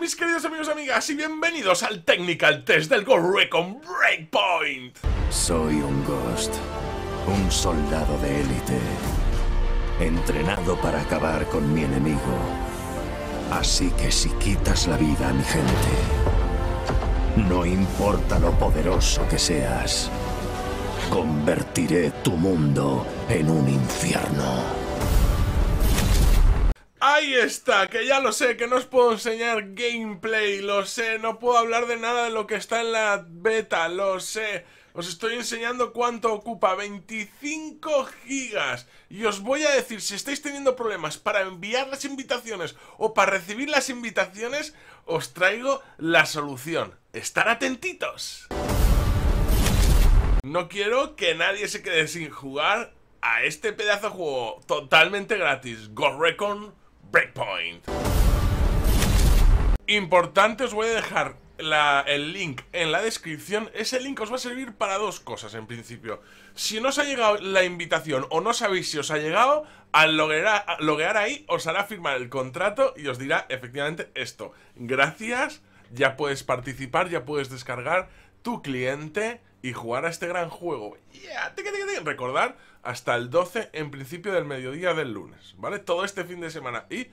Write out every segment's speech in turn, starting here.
mis queridos amigos y amigas y bienvenidos al Technical Test del Ghost Recon Breakpoint Soy un Ghost, un soldado de élite, entrenado para acabar con mi enemigo Así que si quitas la vida a mi gente, no importa lo poderoso que seas Convertiré tu mundo en un infierno Ahí está, que ya lo sé, que no os puedo enseñar gameplay, lo sé, no puedo hablar de nada de lo que está en la beta, lo sé. Os estoy enseñando cuánto ocupa, 25 gigas. Y os voy a decir, si estáis teniendo problemas para enviar las invitaciones o para recibir las invitaciones, os traigo la solución. Estar atentitos. No quiero que nadie se quede sin jugar a este pedazo de juego totalmente gratis, Go Recon Breakpoint. Importante, os voy a dejar el link en la descripción. Ese link os va a servir para dos cosas en principio. Si no os ha llegado la invitación o no sabéis si os ha llegado, al loguear ahí os hará firmar el contrato y os dirá efectivamente esto. Gracias, ya puedes participar, ya puedes descargar tu cliente y jugar a este gran juego. recordar hasta el 12 en principio del mediodía del lunes, ¿vale? Todo este fin de semana. Y...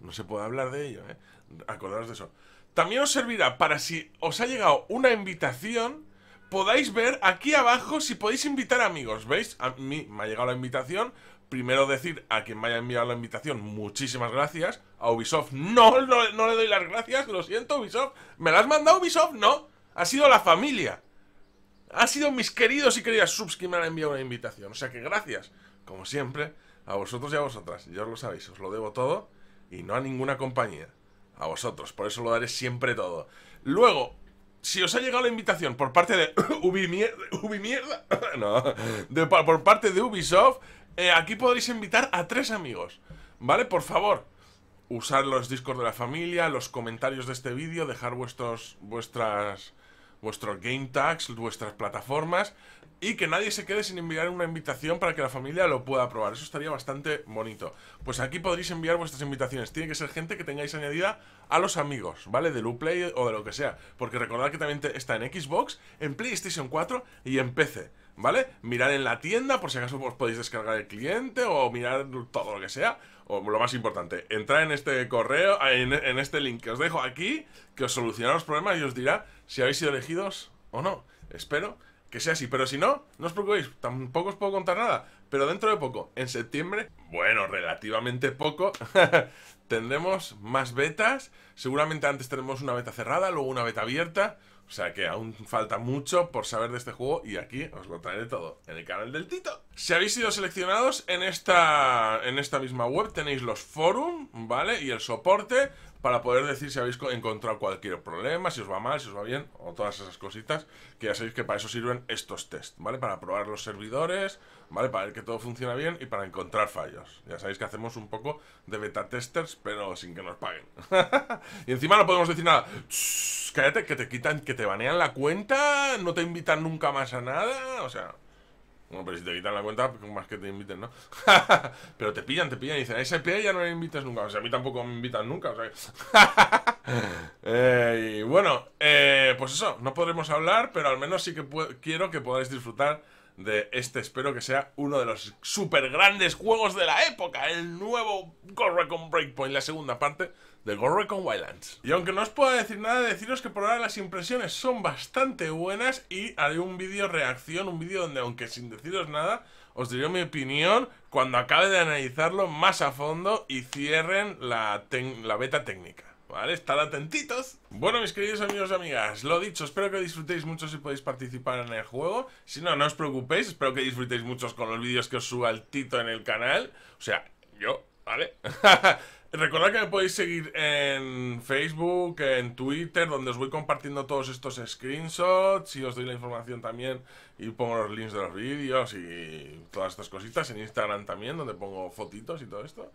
no se puede hablar de ello, ¿eh? Acordaros de eso. También os servirá para si os ha llegado una invitación, podáis ver aquí abajo si podéis invitar amigos. ¿Veis? A mí me ha llegado la invitación. Primero decir a quien me haya enviado la invitación, muchísimas gracias. A Ubisoft, no, no, le doy las gracias, lo siento Ubisoft. ¿Me la has mandado Ubisoft? No. Ha sido la familia ha sido mis queridos y queridas subs que me han enviado una invitación. O sea que gracias, como siempre, a vosotros y a vosotras. Ya os lo sabéis, os lo debo todo y no a ninguna compañía. A vosotros, por eso lo daré siempre todo. Luego, si os ha llegado la invitación por parte de no, por parte de Ubisoft, eh, aquí podréis invitar a tres amigos, ¿vale? Por favor, usar los discos de la familia, los comentarios de este vídeo, dejar vuestros, vuestras vuestros game tags, vuestras plataformas y que nadie se quede sin enviar una invitación para que la familia lo pueda probar. Eso estaría bastante bonito. Pues aquí podréis enviar vuestras invitaciones. Tiene que ser gente que tengáis añadida a los amigos, ¿vale? De Uplay o de lo que sea. Porque recordad que también está en Xbox, en PlayStation 4 y en PC. ¿Vale? Mirar en la tienda por si acaso os podéis descargar el cliente o mirar todo lo que sea. O lo más importante, entrar en este correo, en, en este link que os dejo aquí, que os solucionará los problemas y os dirá si habéis sido elegidos o no. Espero que sea así, pero si no, no os preocupéis, tampoco os puedo contar nada, pero dentro de poco, en septiembre, bueno, relativamente poco, tendremos más betas. Seguramente antes tenemos una beta cerrada, luego una beta abierta. O sea que aún falta mucho por saber de este juego y aquí os lo traeré todo en el canal del Tito. Si habéis sido seleccionados en esta, en esta misma web tenéis los forum, ¿vale? Y el soporte para poder decir si habéis encontrado cualquier problema, si os va mal, si os va bien, o todas esas cositas, que ya sabéis que para eso sirven estos tests, ¿vale? Para probar los servidores, ¿vale? Para ver qué todo funciona bien y para encontrar fallos. Ya sabéis que hacemos un poco de beta testers, pero sin que nos paguen. y encima no podemos decir nada. cállate, que te quitan, que te banean la cuenta, no te invitan nunca más a nada. O sea, bueno, pero si te quitan la cuenta, pues más que te inviten, ¿no? pero te pillan, te pillan y dicen, a ese ya no me invites nunca. O sea, a mí tampoco me invitan nunca. O sea... Eh, y bueno, eh, pues eso, no podremos hablar, pero al menos sí que quiero que podáis disfrutar de este espero que sea uno de los super grandes juegos de la época, el nuevo Ghost Recon Breakpoint, la segunda parte de Ghost Recon Wildlands. Y aunque no os pueda decir nada, deciros que por ahora las impresiones son bastante buenas y haré un vídeo reacción, un vídeo donde aunque sin deciros nada, os diré mi opinión cuando acabe de analizarlo más a fondo y cierren la beta técnica. ¿vale? Estad atentitos. Bueno, mis queridos amigos y amigas, lo dicho, espero que disfrutéis mucho si podéis participar en el juego. Si no, no os preocupéis, espero que disfrutéis mucho con los vídeos que os suba el Tito en el canal. O sea, yo, ¿vale? Recordad que me podéis seguir en Facebook, en Twitter, donde os voy compartiendo todos estos screenshots y os doy la información también y pongo los links de los vídeos y todas estas cositas. En Instagram también, donde pongo fotitos y todo esto.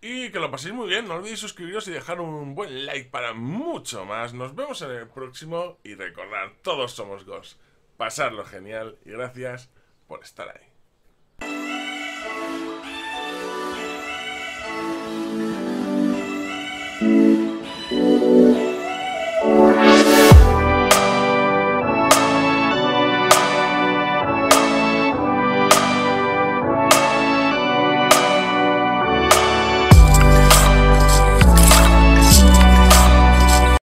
Y que lo paséis muy bien, no olvidéis suscribiros y dejar un buen like para mucho más. Nos vemos en el próximo y recordad, todos somos Ghost. Pasarlo genial y gracias por estar ahí.